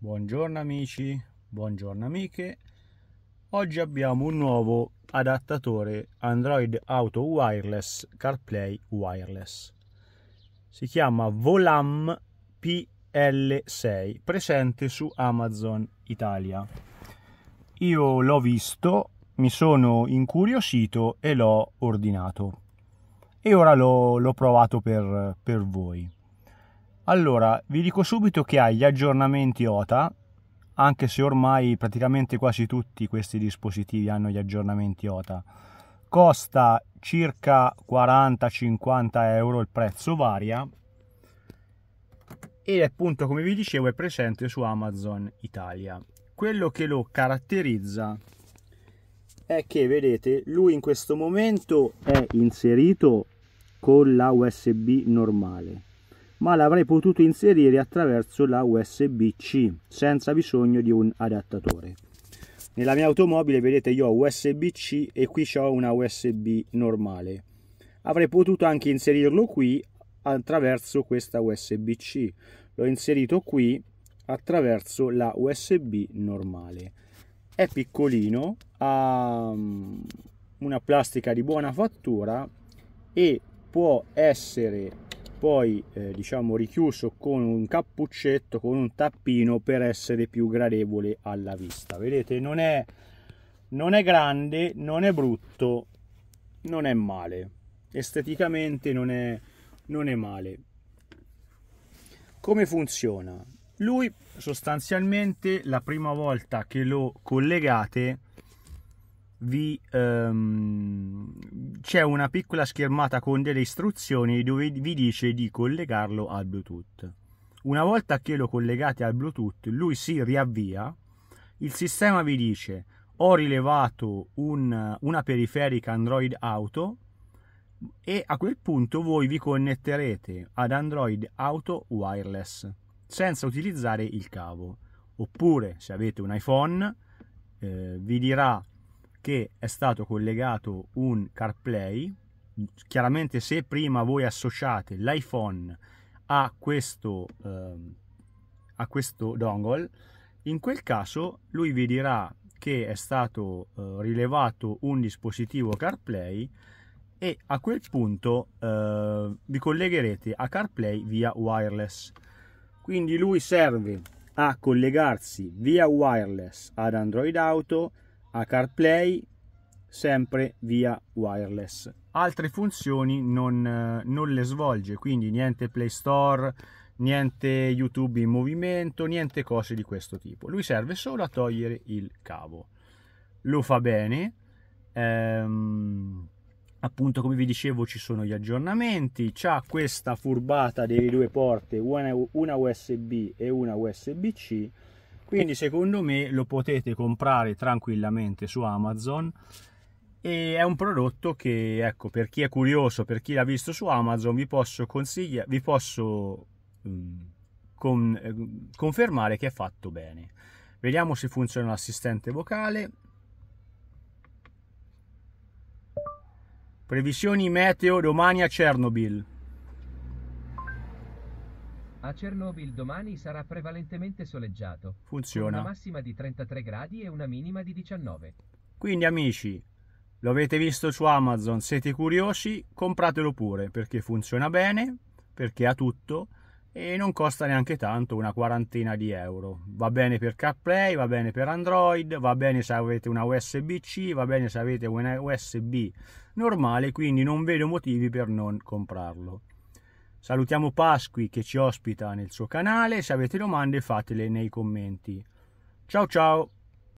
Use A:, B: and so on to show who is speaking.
A: Buongiorno amici, buongiorno amiche. Oggi abbiamo un nuovo adattatore Android Auto Wireless CarPlay Wireless. Si chiama Volam PL6, presente su Amazon Italia. Io l'ho visto, mi sono incuriosito e l'ho ordinato. E ora l'ho, provato per, per voi allora, vi dico subito che ha gli aggiornamenti OTA, anche se ormai praticamente quasi tutti questi dispositivi hanno gli aggiornamenti OTA. Costa circa 40-50 euro, il prezzo varia. E appunto, come vi dicevo, è presente su Amazon Italia. Quello che lo caratterizza è che, vedete, lui in questo momento è inserito con la USB normale ma l'avrei potuto inserire attraverso la USB-C senza bisogno di un adattatore. Nella mia automobile vedete io ho USB-C e qui ho una USB normale. Avrei potuto anche inserirlo qui attraverso questa USB-C. L'ho inserito qui attraverso la USB normale. È piccolino, ha mm, una plastica di buona fattura e può essere poi eh, diciamo richiuso con un cappuccetto con un tappino per essere più gradevole alla vista vedete non è non è grande non è brutto non è male esteticamente non è non è male come funziona lui sostanzialmente la prima volta che lo collegate vi, ehm, c'è una piccola schermata con delle istruzioni dove vi dice di collegarlo al Bluetooth. Una volta che lo collegate al Bluetooth, lui si riavvia, il sistema vi dice ho rilevato un, una periferica Android Auto e a quel punto voi vi connetterete ad Android Auto Wireless senza utilizzare il cavo. Oppure se avete un iPhone eh, vi dirà che è stato collegato un CarPlay. Chiaramente se prima voi associate l'iPhone a questo, ehm, a questo dongle, in quel caso lui vi dirà che è stato eh, rilevato un dispositivo CarPlay e a quel punto eh, vi collegherete a CarPlay via wireless. Quindi lui serve a collegarsi via wireless ad Android Auto, a CarPlay sempre via wireless. Altre funzioni non, eh, non le svolge, quindi niente Play Store, niente YouTube in movimento, niente cose di questo tipo. Lui serve solo a togliere il cavo. Lo fa bene. Ehm, appunto come vi dicevo ci sono gli aggiornamenti c'ha questa furbata delle due porte una, una usb e una usb c quindi secondo me lo potete comprare tranquillamente su Amazon e è un prodotto che, ecco, per chi è curioso, per chi l'ha visto su Amazon, vi posso consigliare, vi posso mm, con, ehm, confermare che è fatto bene. Vediamo se funziona l'assistente vocale. Previsioni meteo domani a Chernobyl. A Chernobyl domani sarà prevalentemente soleggiato. Funziona. Con una massima di 33 gradi e una minima di 19. Quindi amici, lo avete visto su Amazon, siete curiosi, compratelo pure perché funziona bene, perché ha tutto e non costa neanche tanto, una quarantina di euro. Va bene per CarPlay, va bene per Android, va bene se avete una USB-C, va bene se avete una USB normale, quindi non vedo motivi per non comprarlo. Salutiamo Pasqui che ci ospita nel suo canale, se avete domande fatele nei commenti. Ciao ciao!